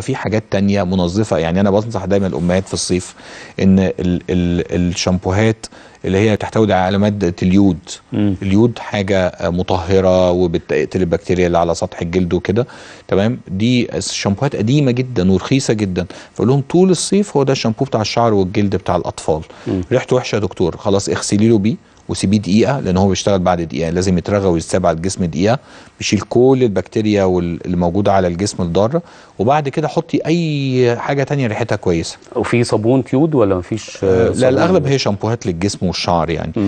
في حاجات تانية منظفة يعني أنا بنصح دايما الأمهات في الصيف إن ال ال الشامبوهات اللي هي تحتوي على مادة اليود م. اليود حاجة مطهرة وبتقتل البكتيريا اللي على سطح الجلد وكده تمام دي الشامبوهات قديمة جدا ورخيصة جدا فقول لهم طول الصيف هو ده الشامبو بتاع الشعر والجلد بتاع الأطفال ريحته وحشة يا دكتور خلاص اغسلي له بيه وسيبيه دقيقه لان هو بيشتغل بعد دقيقه يعني لازم يترغى ويتساب على الجسم دقيقه بيشيل كل البكتيريا اللي موجوده على الجسم الضاره وبعد كده حطي اي حاجه تانية ريحتها كويسه وفي صابون تيود ولا مفيش آه لا الاغلب هي شامبوهات للجسم والشعر يعني م.